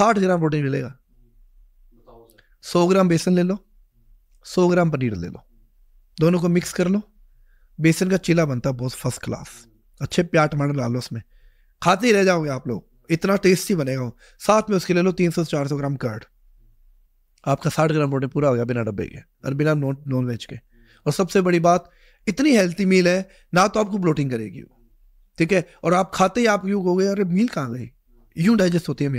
साठ gram protein मिलेगा सौ ग्राम बेसन ले लो सौ ग्राम पनीर ले लो दोनों को मिक्स कर लो बेसन का चीला बनता है बहुत फर्स्ट क्लास अच्छे प्याज टमाटर ला लो उसमें खाते ही रह जाओगे आप लोग इतना टेस्टी बनेगा वो साथ में उसके ले लो तीन सौ चार सौ ग्राम कर्ड आपका साठ ग्राम प्रोटीन पूरा हो गया बिना डब्बे के और बिना नॉन वेज के और सबसे बड़ी बात इतनी हेल्थी मील है ना तो आपको ब्लोटिंग करेगी वो ठीक है और आप खाते ही आप यूँ गए अरे मील कहाँ गई यूँ डाइजेस्ट होती है मील